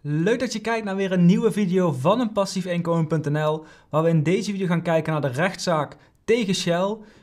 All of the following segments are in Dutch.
Leuk dat je kijkt naar weer een nieuwe video van een passiefinkomen.nl waar we in deze video gaan kijken naar de rechtszaak tegen Shell.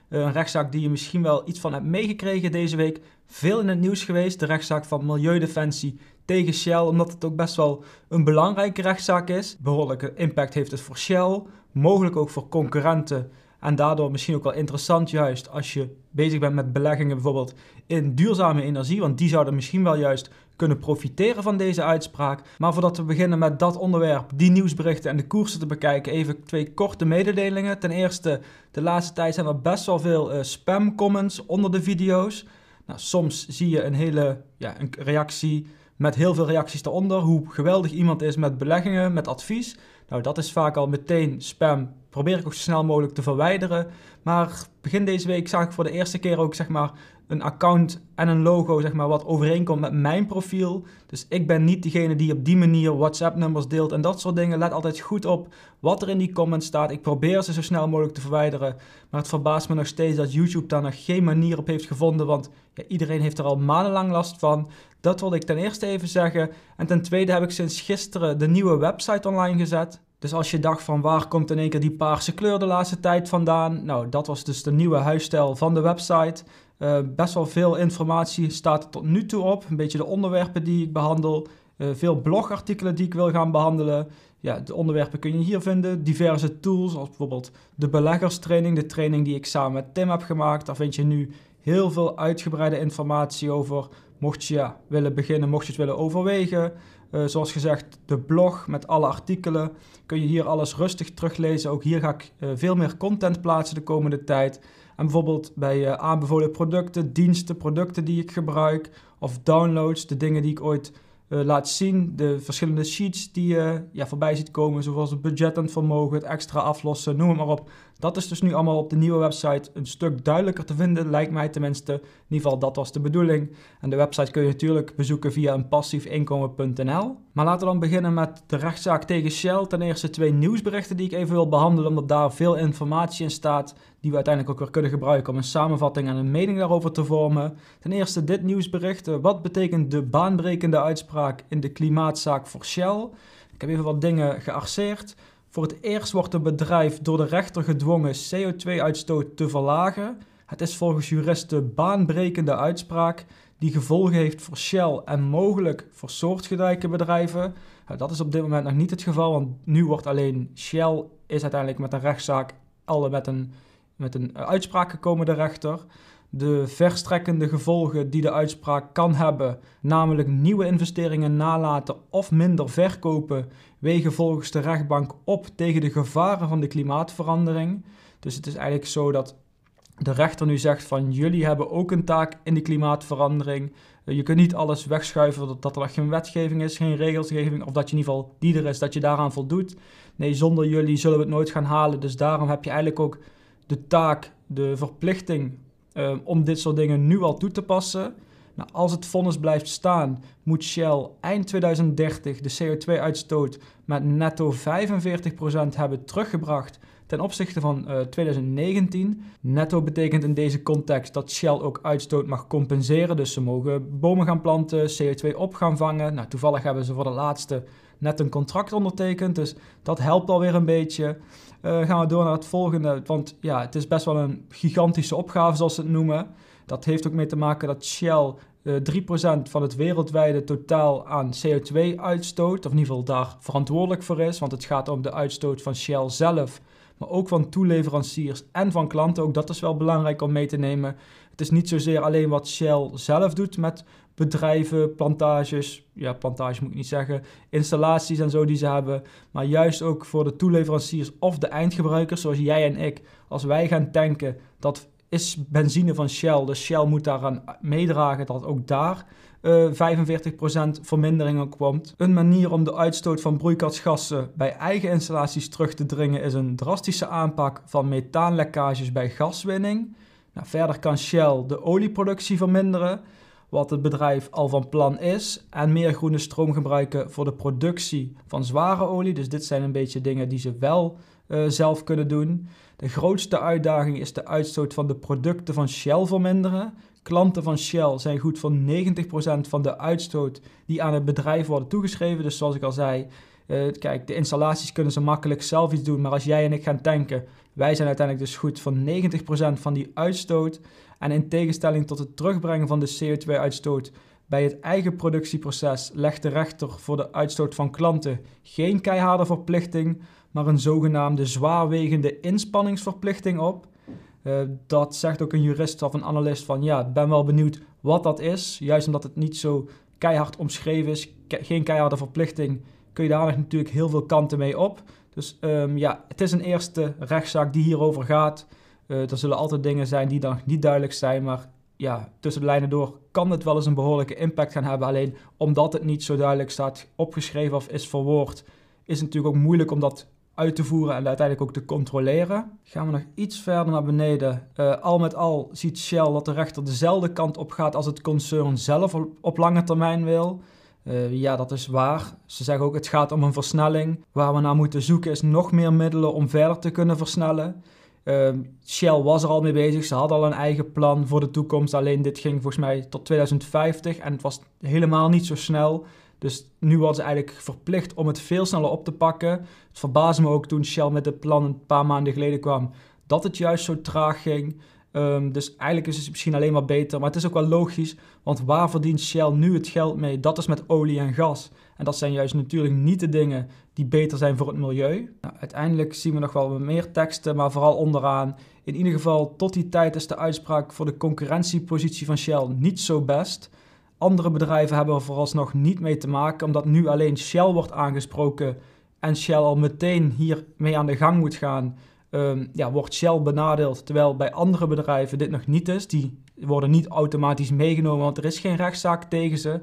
Eh, een rechtszaak die je misschien wel iets van hebt meegekregen deze week. Veel in het nieuws geweest, de rechtszaak van Milieudefensie tegen Shell, omdat het ook best wel een belangrijke rechtszaak is. Behoorlijke impact heeft het voor Shell, mogelijk ook voor concurrenten en daardoor misschien ook wel interessant juist als je bezig bent met beleggingen bijvoorbeeld in duurzame energie, want die zouden misschien wel juist kunnen profiteren van deze uitspraak. Maar voordat we beginnen met dat onderwerp, die nieuwsberichten en de koersen te bekijken, even twee korte mededelingen. Ten eerste, de laatste tijd zijn er best wel veel eh, spam comments onder de video's. Nou, soms zie je een hele ja, een reactie met heel veel reacties daaronder. Hoe geweldig iemand is met beleggingen, met advies. Nou, dat is vaak al meteen spam probeer ik ook zo snel mogelijk te verwijderen. Maar begin deze week zag ik voor de eerste keer ook zeg maar, een account en een logo zeg maar, wat overeenkomt met mijn profiel. Dus ik ben niet degene die op die manier WhatsApp-nummers deelt en dat soort dingen. Let altijd goed op wat er in die comments staat. Ik probeer ze zo snel mogelijk te verwijderen. Maar het verbaast me nog steeds dat YouTube daar nog geen manier op heeft gevonden. Want ja, iedereen heeft er al maandenlang last van. Dat wilde ik ten eerste even zeggen. En ten tweede heb ik sinds gisteren de nieuwe website online gezet. Dus als je dacht van waar komt in één keer die paarse kleur de laatste tijd vandaan? Nou, dat was dus de nieuwe huisstijl van de website. Eh, best wel veel informatie staat er tot nu toe op. Een beetje de onderwerpen die ik behandel. Eh, veel blogartikelen die ik wil gaan behandelen. Ja, de onderwerpen kun je hier vinden. Diverse tools, als bijvoorbeeld de beleggerstraining. De training die ik samen met Tim heb gemaakt. Daar vind je nu heel veel uitgebreide informatie over. Mocht je willen beginnen, mocht je het willen overwegen. Eh, zoals gezegd, de blog met alle artikelen. Kun je hier alles rustig teruglezen. Ook hier ga ik eh, veel meer content plaatsen de komende tijd. En bijvoorbeeld bij eh, aanbevolen producten, diensten, producten die ik gebruik. Of downloads, de dingen die ik ooit laat zien. De verschillende sheets die je ja, voorbij ziet komen. Zoals het budget en vermogen, het extra aflossen, noem maar op. Dat is dus nu allemaal op de nieuwe website een stuk duidelijker te vinden, lijkt mij tenminste. In ieder geval, dat was de bedoeling. En de website kun je natuurlijk bezoeken via een passiefinkomen.nl. Maar laten we dan beginnen met de rechtszaak tegen Shell. Ten eerste twee nieuwsberichten die ik even wil behandelen, omdat daar veel informatie in staat die we uiteindelijk ook weer kunnen gebruiken om een samenvatting en een mening daarover te vormen. Ten eerste dit nieuwsbericht. Wat betekent de baanbrekende uitspraak in de klimaatzaak voor Shell? Ik heb even wat dingen gearceerd. Voor het eerst wordt een bedrijf door de rechter gedwongen CO2-uitstoot te verlagen. Het is volgens juristen baanbrekende uitspraak die gevolgen heeft voor Shell en mogelijk voor soortgelijke bedrijven. Eh, dat is op dit moment nog niet het geval, want nu wordt alleen Shell is uiteindelijk met een rechtszaak alle met een, met een eh, uitspraak gekomen, de rechter de verstrekkende gevolgen die de uitspraak kan hebben, namelijk nieuwe investeringen nalaten of minder verkopen, wegen volgens de rechtbank op tegen de gevaren van de klimaatverandering. Dus het is eigenlijk zo dat de rechter nu zegt van jullie hebben ook een taak in de klimaatverandering. Je kunt niet alles wegschuiven dat er geen wetgeving is, geen regelsgeving, of dat je in ieder geval die er is, dat je daaraan voldoet. Nee, zonder jullie zullen we het nooit gaan halen. Dus daarom heb je eigenlijk ook de taak, de verplichting Ehm, om dit soort dingen nu al toe te passen. Nou, als het vonnis blijft staan, moet Shell eind 2030 de CO2-uitstoot met netto 45% hebben teruggebracht ten opzichte van 2019. Eh, netto betekent in deze context dat Shell ook uitstoot mag compenseren. Dus ze mogen bomen gaan planten, CO2 op gaan vangen. Nou, toevallig hebben ze voor de laatste net een contract ondertekend. Dus dat helpt alweer een beetje. Eh, gaan we door naar het volgende. Want ja, het is best wel een gigantische opgave, zoals ze het noemen. Dat heeft ook mee te maken dat Shell 3% eh, van het wereldwijde totaal aan CO2 uitstoot. Of in ieder geval daar verantwoordelijk voor is. Want het gaat om de uitstoot van Shell zelf maar ook van toeleveranciers en van klanten. Ook dat is wel belangrijk om mee te nemen. Het is niet zozeer alleen wat Shell zelf doet met bedrijven, plantages, ja, plantages moet ik niet zeggen, installaties en zo die ze hebben, maar juist ook voor de toeleveranciers of de eindgebruikers, zoals jij en ik. Als wij gaan tanken, dat is benzine van Shell, dus Shell moet daaraan meedragen dat ook daar 45% eh, verminderingen komt. Een manier om de uitstoot van broeikasgassen bij eigen installaties terug te dringen is een drastische aanpak van methaanlekkages bij gaswinning. Nou, verder kan Shell de olieproductie verminderen, wat het bedrijf al van plan is, en meer groene stroom gebruiken voor de productie van zware olie. Dus dit zijn een beetje dingen die ze wel eh, zelf kunnen doen. De grootste uitdaging is de uitstoot van de producten van Shell verminderen. Klanten van Shell zijn goed voor 90% van de uitstoot die aan het bedrijf worden toegeschreven. Dus zoals ik al zei, eh, kijk, de installaties kunnen ze makkelijk zelf iets doen. Maar als jij en ik gaan tanken, wij zijn uiteindelijk dus goed voor 90% van die uitstoot. En in tegenstelling tot het terugbrengen van de CO2-uitstoot bij het eigen productieproces legt de rechter voor de uitstoot van klanten geen keiharde verplichting, maar een zogenaamde zwaarwegende inspanningsverplichting op. Eh, dat zegt ook een jurist of een analist van ja, ik ben wel benieuwd wat dat is. Juist omdat het niet zo keihard omschreven is, geen keiharde verplichting, kun je daar natuurlijk heel veel kanten mee op. Dus ehm, ja, het is een eerste rechtszaak die hierover gaat. Eh, er zullen altijd dingen zijn die dan niet duidelijk zijn, maar ja, tussen de lijnen door kan het wel eens een behoorlijke impact gaan hebben. Alleen omdat het niet zo duidelijk staat opgeschreven of is verwoord, is het natuurlijk ook moeilijk om dat uit te voeren en uiteindelijk ook te controleren. Gaan we nog iets verder naar beneden. Eh, al met al ziet Shell dat de rechter dezelfde kant op gaat als het concern zelf op, lange termijn wil. Eh, ja, dat is waar. Ze zeggen ook het gaat om een versnelling. Waar we naar moeten zoeken is nog meer middelen om verder te kunnen versnellen. Ehm, Shell was er al mee bezig. Ze had al een eigen plan voor de toekomst. Alleen dit ging volgens mij tot 2050 en het was helemaal niet zo snel. Dus nu worden ze eigenlijk verplicht om het veel sneller op te pakken. Het verbaasde me ook toen Shell met het plan een paar maanden geleden kwam dat het juist zo traag ging. Ehm, dus eigenlijk is het misschien alleen maar beter. Maar het is ook wel logisch, want waar verdient Shell nu het geld mee? Dat is met olie en gas. En dat zijn juist natuurlijk niet de dingen die beter zijn voor het milieu. Nou, uiteindelijk zien we nog wel meer teksten, maar vooral onderaan. In ieder geval, tot die tijd is de uitspraak voor de concurrentiepositie van Shell niet zo best. Andere bedrijven hebben er vooralsnog niet mee te maken, omdat nu alleen Shell wordt aangesproken en Shell al meteen hiermee aan de gang moet gaan. Ehm, ja, wordt Shell benadeeld, terwijl bij andere bedrijven dit nog niet is. Die worden niet automatisch meegenomen, want er is geen rechtszaak tegen ze. Er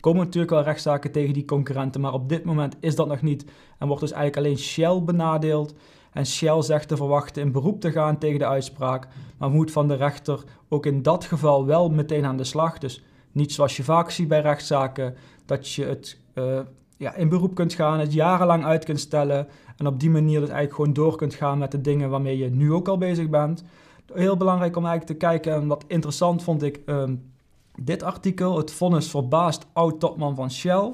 komen natuurlijk wel rechtszaken tegen die concurrenten, maar op dit moment is dat nog niet. En wordt dus eigenlijk alleen Shell benadeeld. En Shell zegt te verwachten in beroep te gaan tegen de uitspraak, maar moet van de rechter ook in dat geval wel meteen aan de slag. Dus niet zoals je vaak ziet bij rechtszaken, dat je het eh, ja, in beroep kunt gaan, het jarenlang uit kunt stellen en op die manier dus eigenlijk gewoon door kunt gaan met de dingen waarmee je nu ook al bezig bent. Heel belangrijk om eigenlijk te kijken, en wat interessant vond ik ehm, dit artikel, het vonnis verbaast oud-topman van Shell.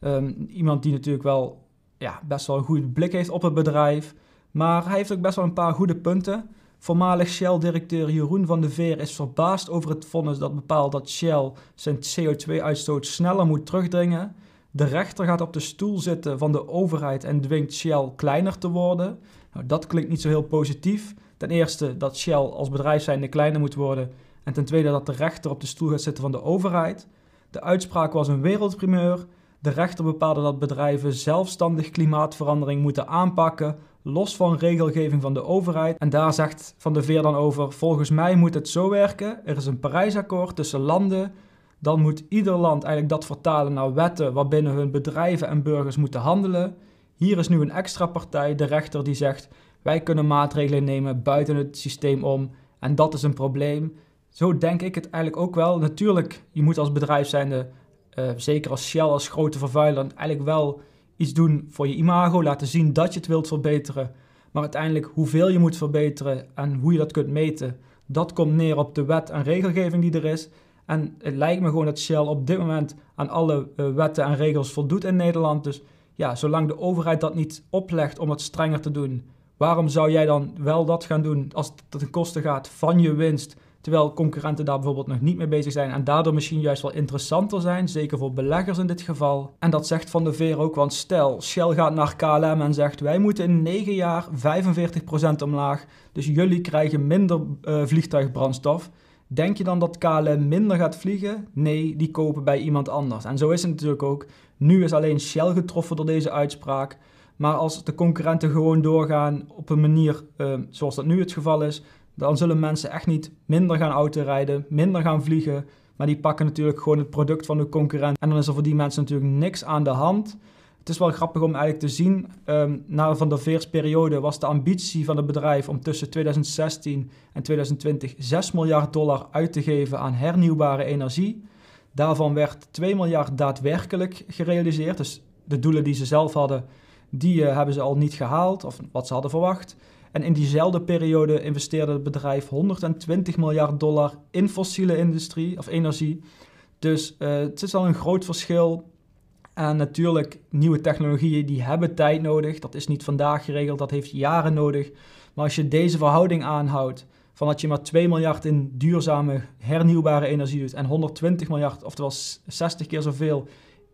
Ehm, iemand die natuurlijk wel ja, best wel een goede blik heeft op het bedrijf, maar hij heeft ook best wel een paar goede punten. Voormalig Shell-directeur Jeroen van de Veer is verbaasd over het vonnis dat bepaalt dat Shell zijn CO2-uitstoot sneller moet terugdringen. De rechter gaat op de stoel zitten van de overheid en dwingt Shell kleiner te worden. Nou, dat klinkt niet zo heel positief. Ten eerste dat Shell als bedrijf zijnde kleiner moet worden. En ten tweede dat de rechter op de stoel gaat zitten van de overheid. De uitspraak was een wereldprimeur. De rechter bepaalde dat bedrijven zelfstandig klimaatverandering moeten aanpakken los van regelgeving van de overheid. En daar zegt Van de Veer dan over: volgens mij moet het zo werken. Er is een Parijsakkoord tussen landen. Dan moet ieder land eigenlijk dat vertalen naar wetten waarbinnen hun bedrijven en burgers moeten handelen. Hier is nu een extra partij, de rechter, die zegt: wij kunnen maatregelen nemen buiten het systeem om. En dat is een probleem. Zo denk ik het eigenlijk ook wel. Natuurlijk, je moet als bedrijf zijnde, eh, zeker als Shell, als grote vervuiler, eigenlijk wel iets doen voor je imago, laten zien dat je het wilt verbeteren. Maar uiteindelijk hoeveel je moet verbeteren en hoe je dat kunt meten, dat komt neer op de wet en regelgeving die er is. En het lijkt me gewoon dat Shell op dit moment aan alle eh, wetten en regels voldoet in Nederland. Dus ja, zolang de overheid dat niet oplegt om het strenger te doen, waarom zou jij dan wel dat gaan doen als het ten koste gaat van je winst? Terwijl concurrenten daar bijvoorbeeld nog niet mee bezig zijn en daardoor misschien juist wel interessanter zijn, zeker voor beleggers in dit geval. En dat zegt Van de Veer ook, want stel Shell gaat naar KLM en zegt wij moeten in 9 jaar 45% omlaag, dus jullie krijgen minder eh, vliegtuigbrandstof. Denk je dan dat KLM minder gaat vliegen? Nee, die kopen bij iemand anders. En zo is het natuurlijk ook. Nu is alleen Shell getroffen door deze uitspraak. Maar als de concurrenten gewoon doorgaan op een manier eh, zoals dat nu het geval is, dan zullen mensen echt niet minder gaan autorijden, minder gaan vliegen. Maar die pakken natuurlijk gewoon het product van de concurrent. En dan is er voor die mensen natuurlijk niks aan de hand. Het is wel grappig om eigenlijk te zien. Um, na Van der Veers periode was de ambitie van het bedrijf om tussen 2016 en 2020 6 miljard dollar uit te geven aan hernieuwbare energie. Daarvan werd 2 miljard daadwerkelijk gerealiseerd. Dus de doelen die ze zelf hadden, die eh, hebben ze al niet gehaald of wat ze hadden verwacht. En in diezelfde periode investeerde het bedrijf 120 miljard dollar in fossiele industrie of energie. Dus eh, het is al een groot verschil. En natuurlijk, nieuwe technologieën die hebben tijd nodig. Dat is niet vandaag geregeld, dat heeft jaren nodig. Maar als je deze verhouding aanhoudt, van dat je maar 2 miljard in duurzame hernieuwbare energie doet en 120 miljard, oftewel 60 keer zoveel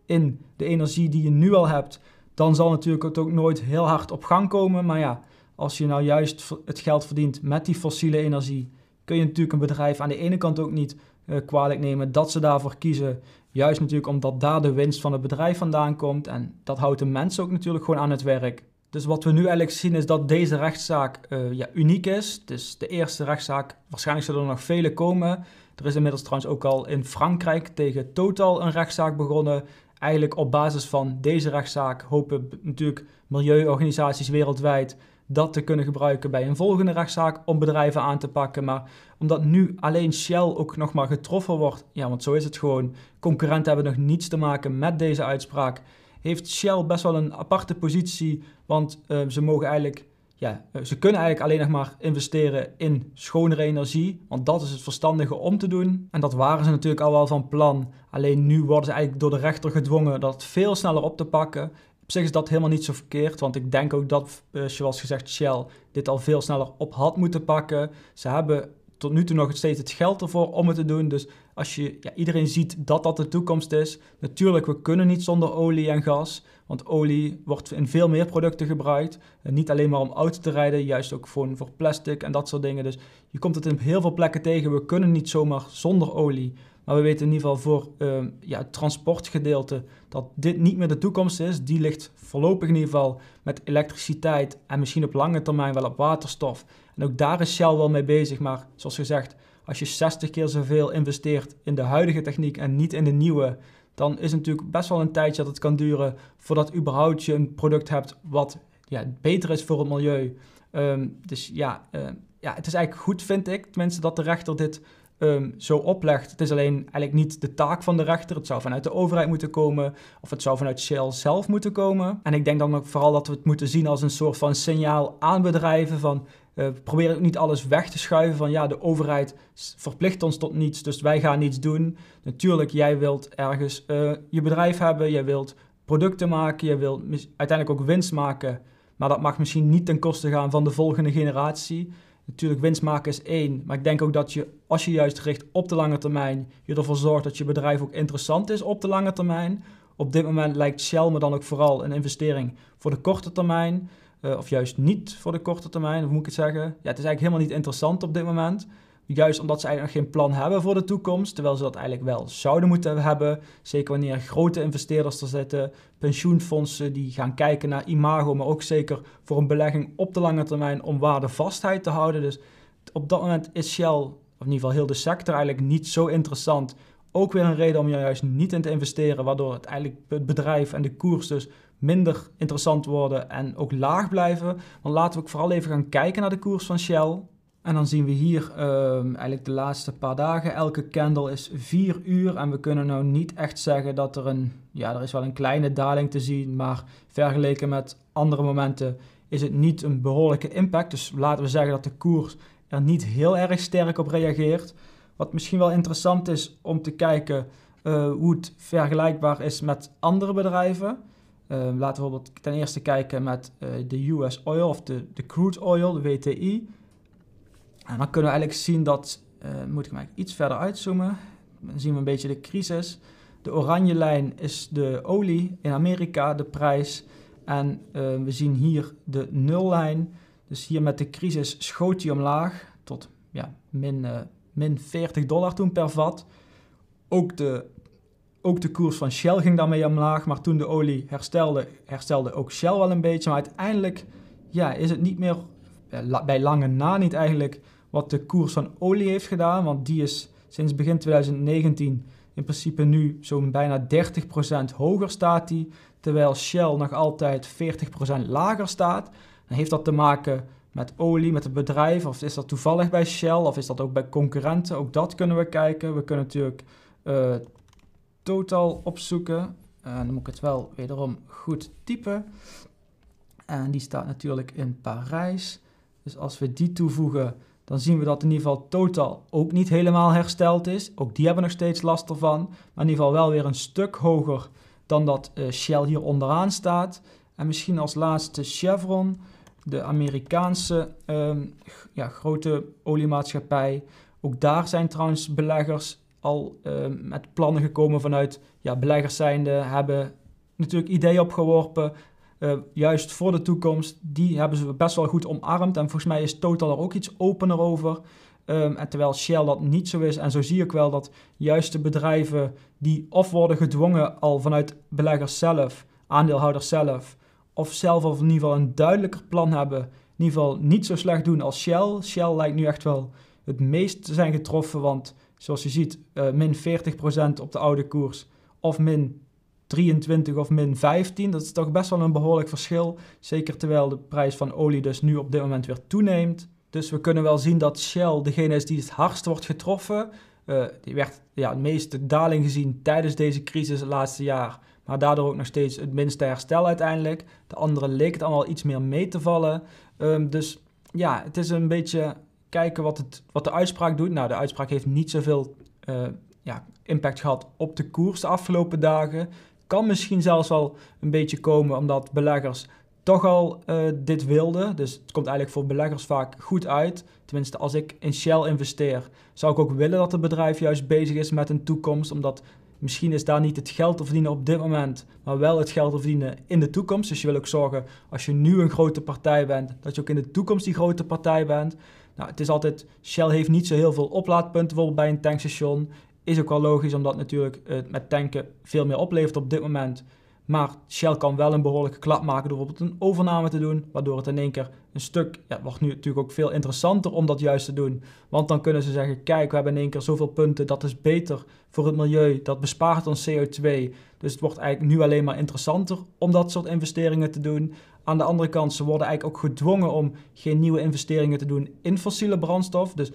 in de energie die je nu al hebt, dan zal natuurlijk het ook nooit heel hard op gang komen. Maar ja, als je nou juist het geld verdient met die fossiele energie, kun je natuurlijk een bedrijf aan de ene kant ook niet eh, kwalijk nemen dat ze daarvoor kiezen. Juist natuurlijk omdat daar de winst van het bedrijf vandaan komt. En dat houdt de mensen ook natuurlijk gewoon aan het werk. Dus wat we nu eigenlijk zien is dat deze rechtszaak eh, ja, uniek is. Het is dus de eerste rechtszaak. Waarschijnlijk zullen er nog vele komen. Er is inmiddels trouwens ook al in Frankrijk tegen Total een rechtszaak begonnen. Eigenlijk op basis van deze rechtszaak hopen natuurlijk milieuorganisaties wereldwijd dat te kunnen gebruiken bij een volgende rechtszaak om bedrijven aan te pakken. Maar omdat nu alleen Shell ook nog maar getroffen wordt, ja, want zo is het gewoon. Concurrenten hebben nog niets te maken met deze uitspraak. Heeft Shell best wel een aparte positie, want eh, ze mogen eigenlijk ja, eh, ze kunnen eigenlijk alleen nog maar investeren in schonere energie, want dat is het verstandige om te doen. En dat waren ze natuurlijk al wel van plan. Alleen nu worden ze eigenlijk door de rechter gedwongen dat veel sneller op te pakken. Op zich is dat helemaal niet zo verkeerd, want ik denk ook dat, eh, zoals gezegd, Shell dit al veel sneller op had moeten pakken. Ze hebben tot nu toe nog steeds het geld ervoor om het te doen. Dus als je ja, iedereen ziet dat dat de toekomst is. Natuurlijk, we kunnen niet zonder olie en gas. Want olie wordt in veel meer producten gebruikt. En eh, niet alleen maar om auto's te rijden, juist ook voor, voor plastic en dat soort dingen. Dus je komt het in heel veel plekken tegen. We kunnen niet zomaar zonder olie. Maar we weten in ieder geval voor ehm, ja, het transportgedeelte dat dit niet meer de toekomst is. Die ligt voorlopig in ieder geval met elektriciteit en misschien op lange termijn wel op waterstof. En ook daar is Shell wel mee bezig. Maar zoals gezegd, als je 60 keer zoveel investeert in de huidige techniek en niet in de nieuwe, dan is het natuurlijk best wel een tijdje dat het kan duren voordat überhaupt je een product hebt wat ja, beter is voor het milieu. Ehm, dus ja, eh, ja, het is eigenlijk goed, vind ik, tenminste, dat de rechter dit Ehm, zo oplegt. Het is alleen eigenlijk niet de taak van de rechter. Het zou vanuit de overheid moeten komen of het zou vanuit Shell zelf moeten komen. En ik denk dan ook vooral dat we het moeten zien als een soort van signaal aan bedrijven van eh, probeer ook niet alles weg te schuiven van ja, de overheid verplicht ons tot niets, dus wij gaan niets doen. Natuurlijk, jij wilt ergens eh, je bedrijf hebben, jij wilt producten maken, je wilt uiteindelijk ook winst maken, maar dat mag misschien niet ten koste gaan van de volgende generatie. Natuurlijk, winst maken is één. Maar ik denk ook dat je, als je juist richt op de lange termijn, je ervoor zorgt dat je bedrijf ook interessant is op de lange termijn. Op dit moment lijkt Shell me dan ook vooral een investering voor de korte termijn. Eh, of juist niet voor de korte termijn, hoe moet ik het zeggen? Ja, het is eigenlijk helemaal niet interessant op dit moment. Juist omdat ze eigenlijk nog geen plan hebben voor de toekomst, terwijl ze dat eigenlijk wel zouden moeten hebben. Zeker wanneer grote investeerders er zitten, pensioenfondsen die gaan kijken naar imago, maar ook zeker voor een belegging op de lange termijn om waardevastheid te houden. Dus op dat moment is Shell, of in ieder geval heel de sector, eigenlijk niet zo interessant. Ook weer een reden om juist niet in te investeren, waardoor het eigenlijk het bedrijf en de koers dus minder interessant worden en ook laag blijven. Dan laten we ook vooral even gaan kijken naar de koers van Shell. En dan zien we hier ehm, eigenlijk de laatste paar dagen. Elke candle is 4 uur. En we kunnen nou niet echt zeggen dat er een... Ja, er is wel een kleine daling te zien. Maar vergeleken met andere momenten is het niet een behoorlijke impact. Dus laten we zeggen dat de koers er niet heel erg sterk op reageert. Wat misschien wel interessant is om te kijken eh, hoe het vergelijkbaar is met andere bedrijven. Uh, laten we bijvoorbeeld ten eerste kijken met eh, de US Oil of de, de crude oil, de WTI. En dan kunnen we eigenlijk zien dat, eh, moet ik maar iets verder uitzoomen, dan zien we een beetje de crisis. De oranje lijn is de olie in Amerika, de prijs. En eh, we zien hier de nullijn. Dus hier met de crisis schoot die omlaag tot ja, min, eh, min 40 dollar toen per vat. Ook de, ook de koers van Shell ging daarmee omlaag. Maar toen de olie herstelde, herstelde ook Shell wel een beetje. Maar uiteindelijk ja, is het niet meer, bij lange na niet eigenlijk, wat de koers van olie heeft gedaan, want die is sinds begin 2019 in principe nu zo'n bijna 30% hoger staat die, terwijl Shell nog altijd 40% lager staat. En heeft dat te maken met olie, met het bedrijf, of is dat toevallig bij Shell, of is dat ook bij concurrenten? Ook dat kunnen we kijken. We kunnen natuurlijk uh, eh, totaal opzoeken. En eh, dan moet ik het wel wederom goed typen. En die staat natuurlijk in Parijs. Dus als we die toevoegen, dan zien we dat in ieder geval totaal ook niet helemaal hersteld is. Ook die hebben nog steeds last ervan. Maar in ieder geval wel weer een stuk hoger dan dat eh, Shell hier onderaan staat. En misschien als laatste Chevron, de Amerikaanse ehm, ja, grote oliemaatschappij. Ook daar zijn trouwens beleggers al ehm, met plannen gekomen vanuit, ja, beleggers zijnde hebben natuurlijk ideeën opgeworpen. Eh, juist voor de toekomst, die hebben ze best wel goed omarmd. En volgens mij is Total er ook iets opener over. Ehm, en terwijl Shell dat niet zo is. En zo zie ik wel dat juist de bedrijven die of worden gedwongen al vanuit beleggers zelf, aandeelhouders zelf, of zelf of in ieder geval een duidelijker plan hebben, in ieder geval niet zo slecht doen als Shell. Shell lijkt nu echt wel het meest te zijn getroffen, want zoals je ziet, uh, min 40% op de oude koers of min 23 of min 15. Dat is toch best wel een behoorlijk verschil. Zeker terwijl de prijs van olie dus nu op dit moment weer toeneemt. Dus we kunnen wel zien dat Shell degene is die het hardst wordt getroffen. Eh, die werd ja, het meeste daling gezien tijdens deze crisis het laatste jaar. Maar daardoor ook nog steeds het minste herstel uiteindelijk. De andere leek het allemaal iets meer mee te vallen. Ehm, dus ja, het is een beetje kijken wat, het, wat de uitspraak doet. Nou, de uitspraak heeft niet zoveel eh, ja, impact gehad op de koers de afgelopen dagen kan misschien zelfs al een beetje komen omdat beleggers toch al eh, dit wilden. Dus het komt eigenlijk voor beleggers vaak goed uit. Tenminste, als ik in Shell investeer, zou ik ook willen dat het bedrijf juist bezig is met een toekomst. Omdat misschien is daar niet het geld te verdienen op dit moment, maar wel het geld te verdienen in de toekomst. Dus je wil ook zorgen, als je nu een grote partij bent, dat je ook in de toekomst die grote partij bent. Nou, het is altijd, Shell heeft niet zo heel veel oplaadpunten bijvoorbeeld bij een tankstation. Is ook wel logisch, omdat natuurlijk het eh, met tanken veel meer oplevert op dit moment. Maar Shell kan wel een behoorlijke klap maken door bijvoorbeeld een overname te doen, waardoor het in één keer een stuk, ja, wordt nu natuurlijk ook veel interessanter om dat juist te doen. Want dan kunnen ze zeggen, kijk, we hebben in één keer zoveel punten, dat is beter voor het milieu, dat bespaart ons CO2. Dus het wordt eigenlijk nu alleen maar interessanter om dat soort investeringen te doen. Aan de andere kant, ze worden eigenlijk ook gedwongen om geen nieuwe investeringen te doen in fossiele brandstof. Dus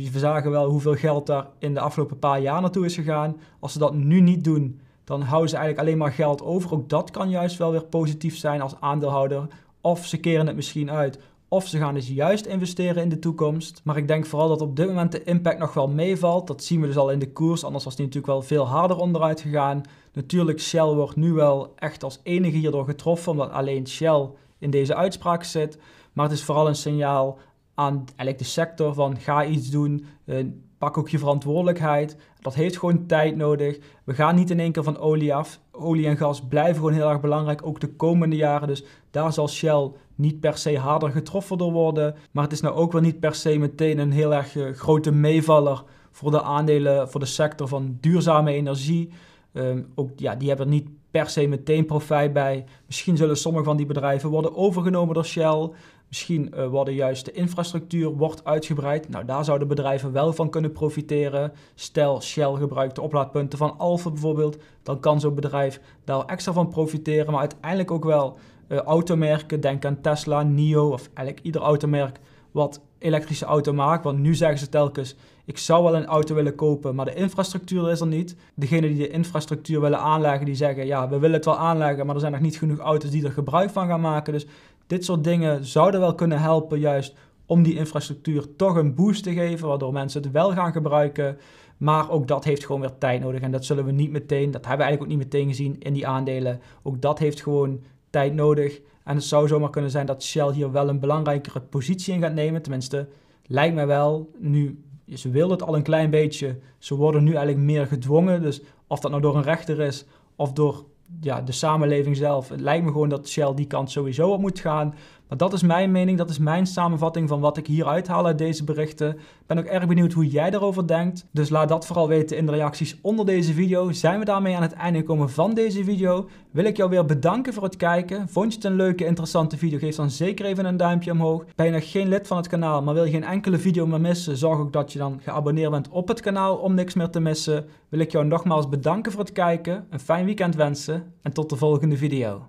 die verzagen wel hoeveel geld daar in de afgelopen paar jaar naartoe is gegaan. Als ze dat nu niet doen, dan houden ze eigenlijk alleen maar geld over. Ook dat kan juist wel weer positief zijn als aandeelhouder. Of ze keren het misschien uit. Of ze gaan dus juist investeren in de toekomst. Maar ik denk vooral dat op dit moment de impact nog wel meevalt. Dat zien we dus al in de koers. Anders was die natuurlijk wel veel harder onderuit gegaan. Natuurlijk, Shell wordt nu wel echt als enige hierdoor getroffen. Omdat alleen Shell in deze uitspraak zit. Maar het is vooral een signaal aan eigenlijk de sector van ga iets doen, eh, pak ook je verantwoordelijkheid. Dat heeft gewoon tijd nodig. We gaan niet in één keer van olie af. Olie en gas blijven gewoon heel erg belangrijk, ook de komende jaren. Dus daar zal Shell niet per se harder getroffen door worden. Maar het is nou ook wel niet per se meteen een heel erg eh, grote meevaller voor de aandelen, voor de sector van duurzame energie. Ehm, ook, ja, die hebben er niet per se meteen profijt bij. Misschien zullen sommige van die bedrijven worden overgenomen door Shell. Misschien uh, eh, wordt juist de infrastructuur wordt uitgebreid. Nou, daar zouden bedrijven wel van kunnen profiteren. Stel, Shell gebruikt de oplaadpunten van Alfa bijvoorbeeld. Dan kan zo'n bedrijf daar extra van profiteren. Maar uiteindelijk ook wel uh, automerken. Denk aan Tesla, NIO of eigenlijk ieder automerk wat elektrische auto maakt. Want nu zeggen ze telkens, ik zou wel een auto willen kopen, maar de infrastructuur is er niet. Degenen die de infrastructuur willen aanleggen, die zeggen, ja, we willen het wel aanleggen, maar er zijn nog niet genoeg auto's die er gebruik van gaan maken. Dus dit soort dingen zouden wel kunnen helpen juist om die infrastructuur toch een boost te geven, waardoor mensen het wel gaan gebruiken. Maar ook dat heeft gewoon weer tijd nodig en dat zullen we niet meteen, dat hebben we eigenlijk ook niet meteen gezien in die aandelen. Ook dat heeft gewoon tijd nodig. En het zou zomaar kunnen zijn dat Shell hier wel een belangrijkere positie in gaat nemen. Tenminste, lijkt mij wel. Nu, ze wil het al een klein beetje. Ze worden nu eigenlijk meer gedwongen. Dus of dat nou door een rechter is of door ja, de samenleving zelf. Het lijkt me gewoon dat Shell die kant sowieso op moet gaan. Maar dat is mijn mening, dat is mijn samenvatting van wat ik hier uithaal uit deze berichten. ben ook erg benieuwd hoe jij daarover denkt. Dus laat dat vooral weten in de reacties onder deze video. Zijn we daarmee aan het einde gekomen van deze video? Wil ik jou weer bedanken voor het kijken. Vond je het een leuke, interessante video? Geef dan zeker even een duimpje omhoog. Ben je nog geen lid van het kanaal, maar wil je geen enkele video meer missen? Zorg ook dat je dan geabonneerd bent op het kanaal om niks meer te missen. Wil ik jou nogmaals bedanken voor het kijken. Een fijn weekend wensen en tot de volgende video.